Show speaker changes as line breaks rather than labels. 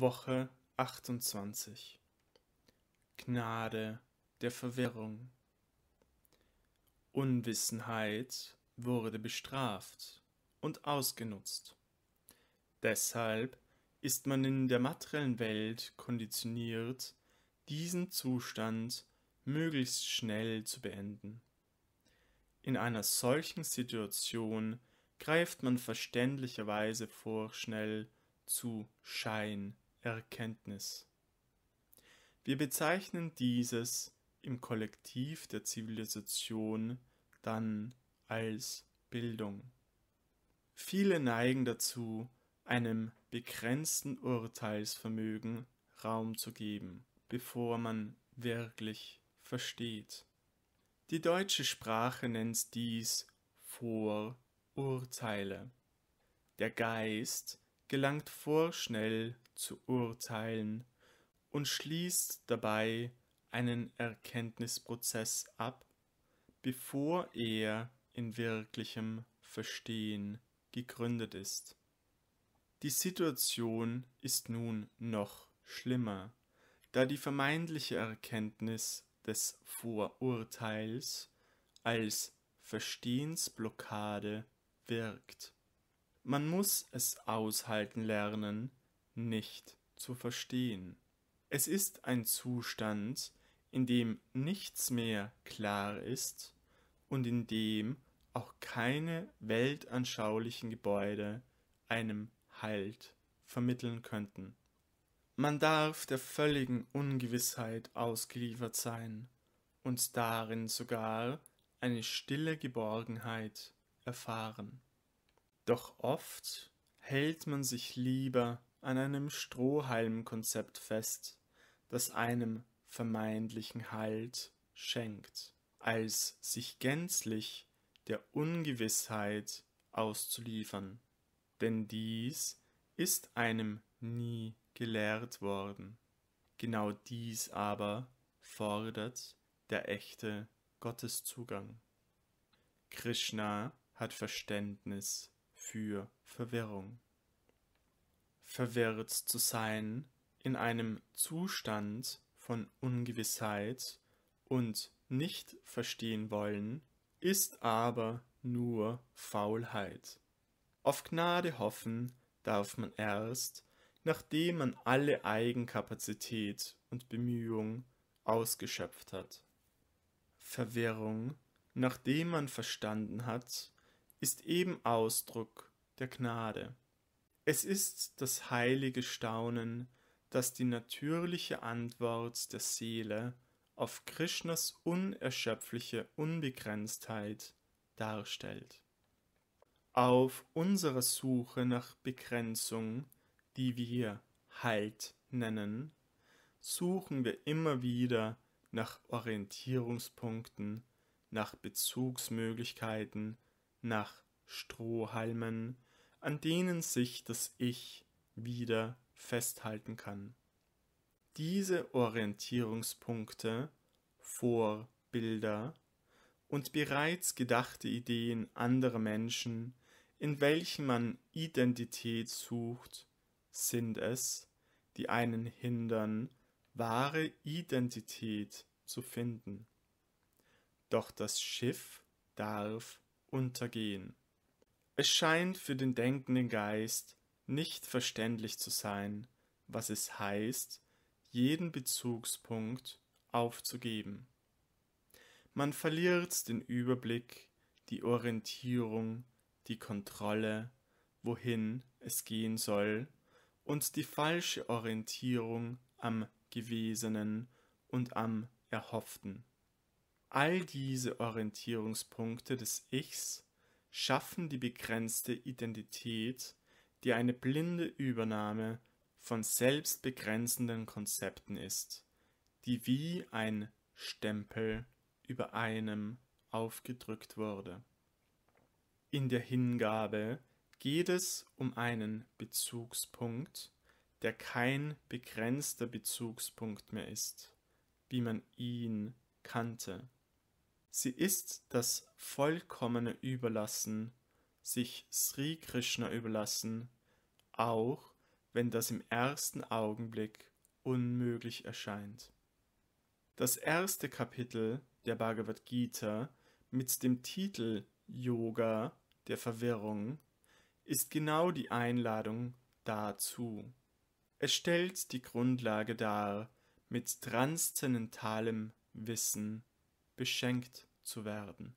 Woche 28 Gnade der Verwirrung Unwissenheit wurde bestraft und ausgenutzt. Deshalb ist man in der materiellen Welt konditioniert, diesen Zustand möglichst schnell zu beenden. In einer solchen Situation greift man verständlicherweise vorschnell zu Schein Erkenntnis. Wir bezeichnen dieses im Kollektiv der Zivilisation dann als Bildung. Viele neigen dazu, einem begrenzten Urteilsvermögen Raum zu geben, bevor man wirklich versteht. Die deutsche Sprache nennt dies Vorurteile. Der Geist gelangt vorschnell zu Urteilen und schließt dabei einen Erkenntnisprozess ab, bevor er in wirklichem Verstehen gegründet ist. Die Situation ist nun noch schlimmer, da die vermeintliche Erkenntnis des Vorurteils als Verstehensblockade wirkt. Man muss es aushalten lernen, nicht zu verstehen. Es ist ein Zustand, in dem nichts mehr klar ist und in dem auch keine weltanschaulichen Gebäude einem Halt vermitteln könnten. Man darf der völligen Ungewissheit ausgeliefert sein und darin sogar eine stille Geborgenheit erfahren. Doch oft hält man sich lieber an einem Strohhalmkonzept fest, das einem vermeintlichen Halt schenkt, als sich gänzlich der Ungewissheit auszuliefern. Denn dies ist einem nie gelehrt worden. Genau dies aber fordert der echte Gotteszugang. Krishna hat Verständnis für Verwirrung. Verwirrt zu sein in einem Zustand von Ungewissheit und nicht verstehen wollen, ist aber nur Faulheit. Auf Gnade hoffen darf man erst, nachdem man alle Eigenkapazität und Bemühung ausgeschöpft hat. Verwirrung, nachdem man verstanden hat, ist eben Ausdruck der Gnade. Es ist das heilige Staunen, das die natürliche Antwort der Seele auf Krishnas unerschöpfliche Unbegrenztheit darstellt. Auf unserer Suche nach Begrenzung, die wir Halt nennen, suchen wir immer wieder nach Orientierungspunkten, nach Bezugsmöglichkeiten nach Strohhalmen, an denen sich das Ich wieder festhalten kann. Diese Orientierungspunkte, Vorbilder und bereits gedachte Ideen anderer Menschen, in welchen man Identität sucht, sind es, die einen hindern, wahre Identität zu finden. Doch das Schiff darf untergehen. Es scheint für den denkenden Geist nicht verständlich zu sein, was es heißt, jeden Bezugspunkt aufzugeben. Man verliert den Überblick, die Orientierung, die Kontrolle, wohin es gehen soll und die falsche Orientierung am Gewesenen und am Erhofften. All diese Orientierungspunkte des Ichs schaffen die begrenzte Identität, die eine blinde Übernahme von selbstbegrenzenden Konzepten ist, die wie ein Stempel über einem aufgedrückt wurde. In der Hingabe geht es um einen Bezugspunkt, der kein begrenzter Bezugspunkt mehr ist, wie man ihn kannte. Sie ist das vollkommene Überlassen, sich Sri Krishna überlassen, auch wenn das im ersten Augenblick unmöglich erscheint. Das erste Kapitel der Bhagavad Gita mit dem Titel Yoga der Verwirrung ist genau die Einladung dazu. Es stellt die Grundlage dar, mit transzendentalem Wissen beschenkt zu werden.